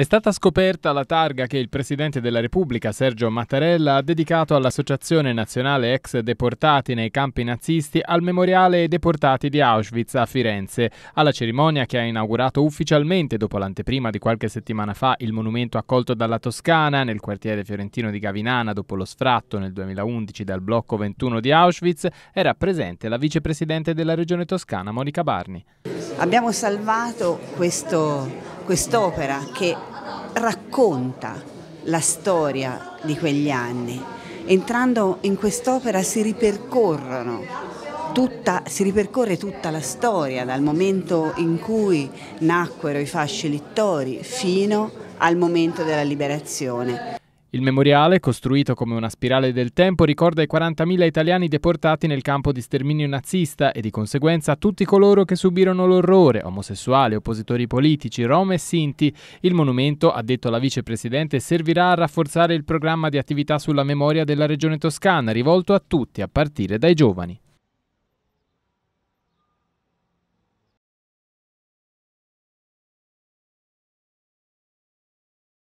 È stata scoperta la targa che il Presidente della Repubblica Sergio Mattarella ha dedicato all'Associazione Nazionale Ex Deportati nei campi nazisti al memoriale deportati di Auschwitz a Firenze. Alla cerimonia che ha inaugurato ufficialmente dopo l'anteprima di qualche settimana fa il monumento accolto dalla Toscana nel quartiere fiorentino di Gavinana dopo lo sfratto nel 2011 dal blocco 21 di Auschwitz era presente la vicepresidente della Regione Toscana Monica Barni. Abbiamo salvato quest'opera che racconta la storia di quegli anni. Entrando in quest'opera si ripercorrono Tutta, si ripercorre tutta la storia dal momento in cui nacquero i fasci littori fino al momento della liberazione. Il memoriale, costruito come una spirale del tempo, ricorda i 40.000 italiani deportati nel campo di sterminio nazista e di conseguenza tutti coloro che subirono l'orrore, omosessuali, oppositori politici, rom e sinti. Il monumento, ha detto la vicepresidente, servirà a rafforzare il programma di attività sulla memoria della regione toscana, rivolto a tutti, a partire dai giovani.